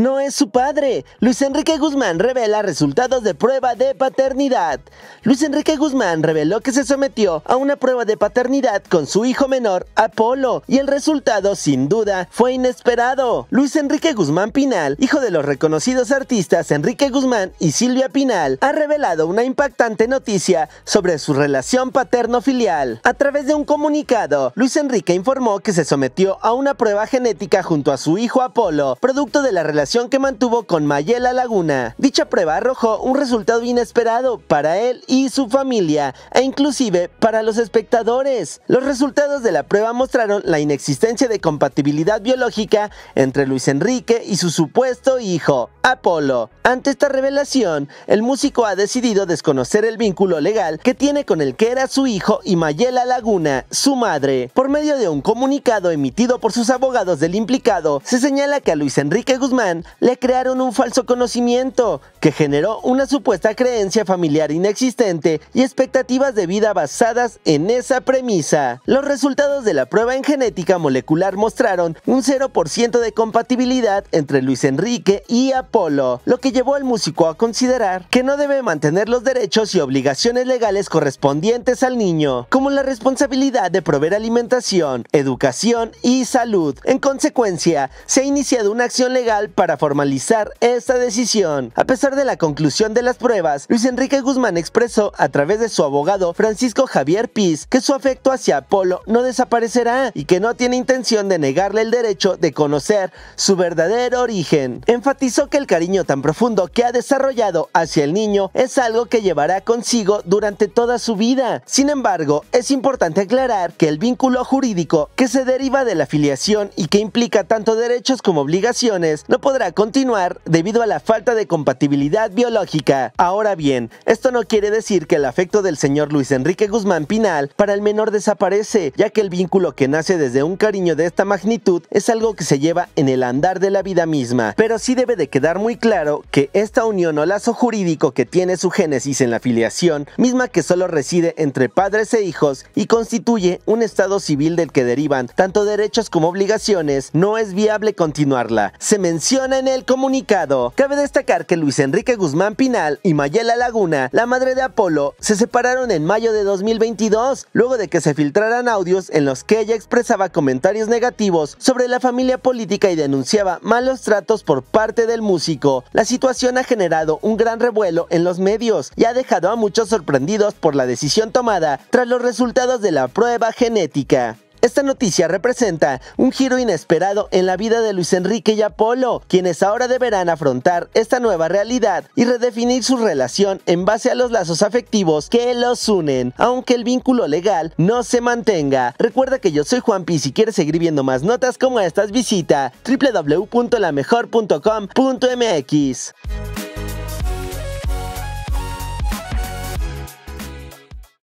no es su padre. Luis Enrique Guzmán revela resultados de prueba de paternidad. Luis Enrique Guzmán reveló que se sometió a una prueba de paternidad con su hijo menor, Apolo, y el resultado, sin duda, fue inesperado. Luis Enrique Guzmán Pinal, hijo de los reconocidos artistas Enrique Guzmán y Silvia Pinal, ha revelado una impactante noticia sobre su relación paterno-filial. A través de un comunicado, Luis Enrique informó que se sometió a una prueba genética junto a su hijo Apolo, producto de la relación que mantuvo con Mayela Laguna. Dicha prueba arrojó un resultado inesperado para él y su familia, e inclusive para los espectadores. Los resultados de la prueba mostraron la inexistencia de compatibilidad biológica entre Luis Enrique y su supuesto hijo, Apolo. Ante esta revelación, el músico ha decidido desconocer el vínculo legal que tiene con el que era su hijo y Mayela Laguna, su madre. Por medio de un comunicado emitido por sus abogados del implicado, se señala que a Luis Enrique Guzmán le crearon un falso conocimiento que generó una supuesta creencia familiar inexistente y expectativas de vida basadas en esa premisa. Los resultados de la prueba en genética molecular mostraron un 0% de compatibilidad entre Luis Enrique y Apolo, lo que llevó al músico a considerar que no debe mantener los derechos y obligaciones legales correspondientes al niño, como la responsabilidad de proveer alimentación, educación y salud. En consecuencia, se ha iniciado una acción legal para formalizar esta decisión. A pesar de la conclusión de las pruebas, Luis Enrique Guzmán expresó a través de su abogado Francisco Javier Piz que su afecto hacia Apolo no desaparecerá y que no tiene intención de negarle el derecho de conocer su verdadero origen. Enfatizó que el cariño tan profundo que ha desarrollado hacia el niño es algo que llevará consigo durante toda su vida. Sin embargo, es importante aclarar que el vínculo jurídico que se deriva de la filiación y que implica tanto derechos como obligaciones no podrá continuar debido a la falta de compatibilidad biológica. Ahora bien, esto no quiere decir que el afecto del señor Luis Enrique Guzmán Pinal para el menor desaparece, ya que el vínculo que nace desde un cariño de esta magnitud es algo que se lleva en el andar de la vida misma, pero sí debe de quedar muy claro que esta unión o lazo jurídico que tiene su génesis en la filiación, misma que solo reside entre padres e hijos y constituye un estado civil del que derivan tanto derechos como obligaciones, no es viable continuarla. Se menciona en el comunicado. Cabe destacar que Luis Enrique Guzmán Pinal y Mayela Laguna, la madre de Apolo, se separaron en mayo de 2022, luego de que se filtraran audios en los que ella expresaba comentarios negativos sobre la familia política y denunciaba malos tratos por parte del músico. La situación ha generado un gran revuelo en los medios y ha dejado a muchos sorprendidos por la decisión tomada tras los resultados de la prueba genética. Esta noticia representa un giro inesperado en la vida de Luis Enrique y Apolo, quienes ahora deberán afrontar esta nueva realidad y redefinir su relación en base a los lazos afectivos que los unen, aunque el vínculo legal no se mantenga. Recuerda que yo soy Juanpi y si quieres seguir viendo más notas como estas visita www.lamejor.com.mx.